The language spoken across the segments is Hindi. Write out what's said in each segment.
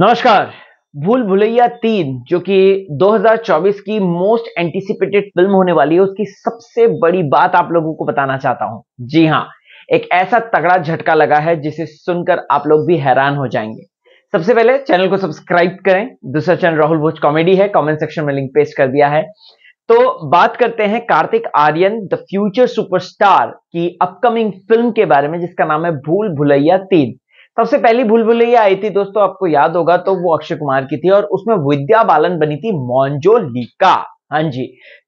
नमस्कार भूल भुलैया तीन जो कि 2024 की मोस्ट एंटिसिपेटेड फिल्म होने वाली है उसकी सबसे बड़ी बात आप लोगों को बताना चाहता हूं जी हां एक ऐसा तगड़ा झटका लगा है जिसे सुनकर आप लोग भी हैरान हो जाएंगे सबसे पहले चैनल को सब्सक्राइब करें दूसरा चैनल राहुल भोज कॉमेडी है कमेंट सेक्शन में लिंक पेस्ट कर दिया है तो बात करते हैं Kartik Aryan the future superstar की अपकमिंग फिल्म के बारे में जिसका नाम है भूल भुलैया तीन सबसे पहली भूल भुलैया आई थी दोस्तों आपको याद होगा तो वो अक्षय कुमार की थी और उसमें विद्या बालन बनी थी मोन्जोलिका हाँ जी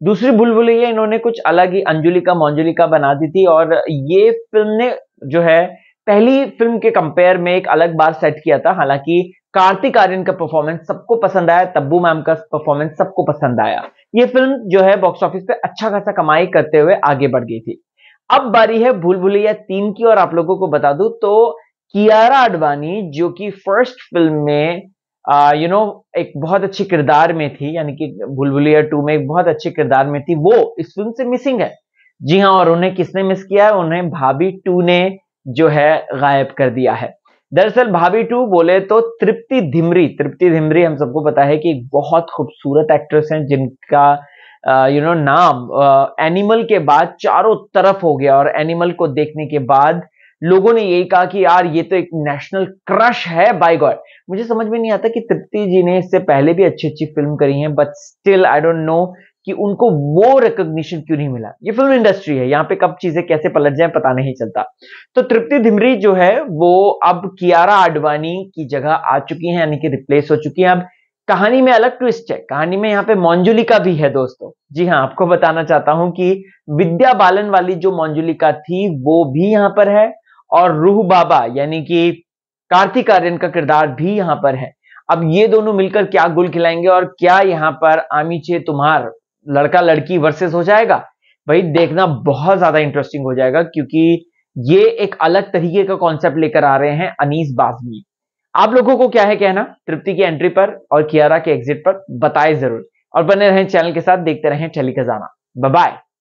दूसरी भूल भुलैया इन्होंने कुछ अलग ही अंजुलिका मोन्जोलिका बना दी थी और ये फिल्म ने जो है पहली फिल्म के कंपेयर में एक अलग बार सेट किया था हालांकि कार्तिक आर्यन का परफॉर्मेंस सबको पसंद आया तब्बू मैम का परफॉर्मेंस सबको पसंद आया ये फिल्म जो है बॉक्स ऑफिस पे अच्छा खासा कमाई करते हुए आगे बढ़ गई थी अब बारी है भूल भुलैया तीन की और आप लोगों को बता दूं तो कियारा आडवाणी जो कि फर्स्ट फिल्म में यू you नो know, एक बहुत अच्छे किरदार में थी यानी कि भुलभुलिया टू में एक बहुत अच्छे किरदार में थी वो इस फिल्म से मिसिंग है जी हाँ और उन्हें किसने मिस किया है उन्हें भाभी टू ने जो है गायब कर दिया है दरअसल भाभी टू बोले तो तृप्ति धिमरी तृप्ति धिमरी हम सबको पता है कि एक बहुत खूबसूरत एक्ट्रेस हैं जिनका यू नो नाम एनिमल के बाद चारों तरफ हो गया और एनिमल को देखने के बाद लोगों ने यही कहा कि यार ये तो एक नेशनल क्रश है बाय गॉड मुझे समझ में नहीं आता कि तृप्ति जी ने इससे पहले भी अच्छी अच्छी फिल्म करी है but still I don't know कि उनको वो रिकोग्निशन क्यों नहीं मिला ये फिल्म इंडस्ट्री है यहाँ पे कब चीजें कैसे पलट जाए पता नहीं चलता तो तृप्ति धिमरी जो है वो अब कियारा आडवाणी की जगह आ चुकी है यानी कि रिप्लेस हो चुकी है अब कहानी में अलग ट्विस्ट है कहानी में यहाँ पे मॉन्जुलिका भी है दोस्तों जी हाँ आपको बताना चाहता हूं कि विद्या बालन वाली जो मॉन्जुलिका थी वो भी यहाँ पर है और रूह बाबा यानी कि कार्तिक आर्यन का किरदार भी यहां पर है अब ये दोनों मिलकर क्या गुल खिलाएंगे और क्या यहाँ पर आमीचे तुम्हार लड़का लड़की वर्सेस हो जाएगा भाई देखना बहुत ज्यादा इंटरेस्टिंग हो जाएगा क्योंकि ये एक अलग तरीके का कॉन्सेप्ट लेकर आ रहे हैं अनीस बाजमी आप लोगों को क्या है कहना तृप्ति की एंट्री पर और कियारा के एग्जिट पर बताएं जरूर और बने रहें चैनल के साथ देखते रहें टेली खजाना बाय